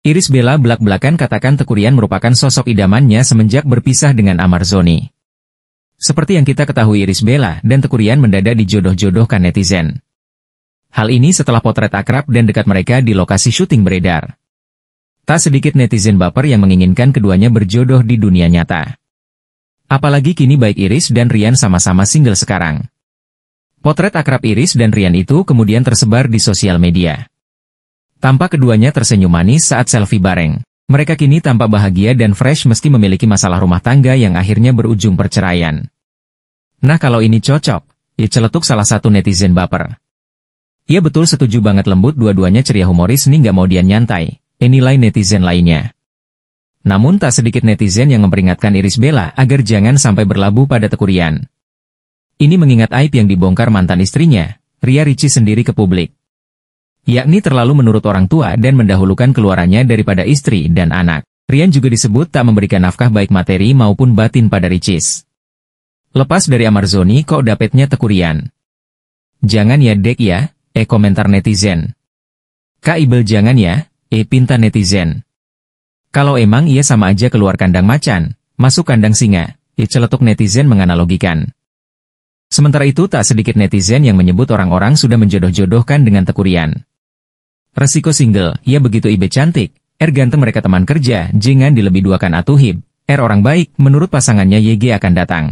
Iris Bella belak-belakan katakan Tekurian merupakan sosok idamannya semenjak berpisah dengan Amarzoni. Seperti yang kita ketahui Iris Bella dan Tekurian mendadak dijodoh-jodohkan netizen. Hal ini setelah potret akrab dan dekat mereka di lokasi syuting beredar. Tak sedikit netizen baper yang menginginkan keduanya berjodoh di dunia nyata. Apalagi kini baik Iris dan Rian sama-sama single sekarang. Potret akrab Iris dan Rian itu kemudian tersebar di sosial media. Tampak keduanya tersenyum manis saat selfie bareng. Mereka kini tampak bahagia dan Fresh meski memiliki masalah rumah tangga yang akhirnya berujung perceraian. Nah kalau ini cocok, ia celetuk salah satu netizen baper. Ia betul setuju banget lembut dua-duanya ceria humoris nih gak mau dia nyantai, nilai netizen lainnya. Namun tak sedikit netizen yang memperingatkan Iris Bella agar jangan sampai berlabuh pada tekurian. Ini mengingat aib yang dibongkar mantan istrinya, Ria Ricci sendiri ke publik yakni terlalu menurut orang tua dan mendahulukan keluarannya daripada istri dan anak. Rian juga disebut tak memberikan nafkah baik materi maupun batin pada Ricis. Lepas dari Amarzoni kok dapetnya tekurian. Jangan ya dek ya, eh komentar netizen. Kak Ibel jangan ya, eh pinta netizen. Kalau emang ia sama aja keluar kandang macan, masuk kandang singa, eh celetuk netizen menganalogikan. Sementara itu tak sedikit netizen yang menyebut orang-orang sudah menjodoh-jodohkan dengan tekurian. Resiko single, ya begitu Ibe cantik. R er ganteng mereka teman kerja, jangan dilebih duakan atuhib. R er orang baik, menurut pasangannya YG akan datang.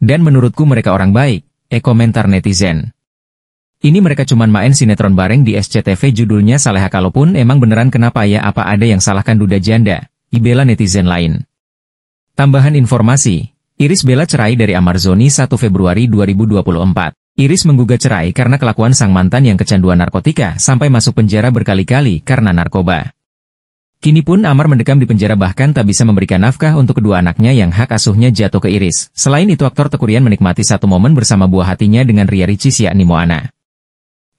Dan menurutku mereka orang baik, E komentar netizen. Ini mereka cuman main sinetron bareng di SCTV judulnya Saleha kalaupun emang beneran kenapa ya apa ada yang salahkan duda janda, Ibela netizen lain. Tambahan informasi, Iris Bella cerai dari Amarzoni 1 Februari 2024. Iris menggugat cerai karena kelakuan sang mantan yang kecanduan narkotika sampai masuk penjara berkali-kali karena narkoba. Kini pun Amar mendekam di penjara bahkan tak bisa memberikan nafkah untuk kedua anaknya yang hak asuhnya jatuh ke Iris. Selain itu aktor Tekurian menikmati satu momen bersama buah hatinya dengan Ria Ricis yakni Moana.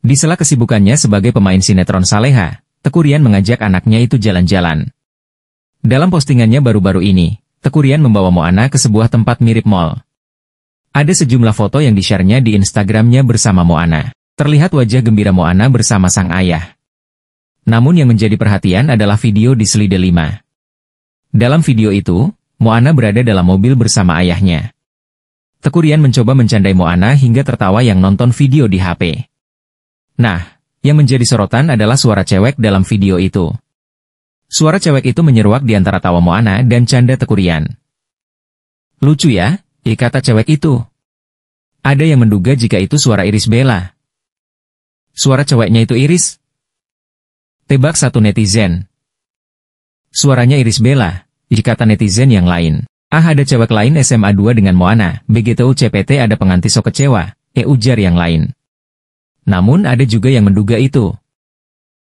Di sela kesibukannya sebagai pemain sinetron Saleha, Tekurian mengajak anaknya itu jalan-jalan. Dalam postingannya baru-baru ini, Tekurian membawa Moana ke sebuah tempat mirip mall. Ada sejumlah foto yang di-share-nya di Instagramnya bersama Moana. Terlihat wajah gembira Moana bersama sang ayah. Namun yang menjadi perhatian adalah video di Slide 5. Dalam video itu, Moana berada dalam mobil bersama ayahnya. Tekurian mencoba mencandai Moana hingga tertawa yang nonton video di HP. Nah, yang menjadi sorotan adalah suara cewek dalam video itu. Suara cewek itu menyeruak di antara tawa Moana dan canda Tekurian. Lucu ya, I eh, kata cewek itu. Ada yang menduga jika itu suara Iris Bella. Suara ceweknya itu Iris. Tebak satu netizen. Suaranya Iris Bella, ikatan netizen yang lain. Ah ada cewek lain SMA 2 dengan Moana, begitu CPT ada penganti so kecewa, eh ujar yang lain. Namun ada juga yang menduga itu,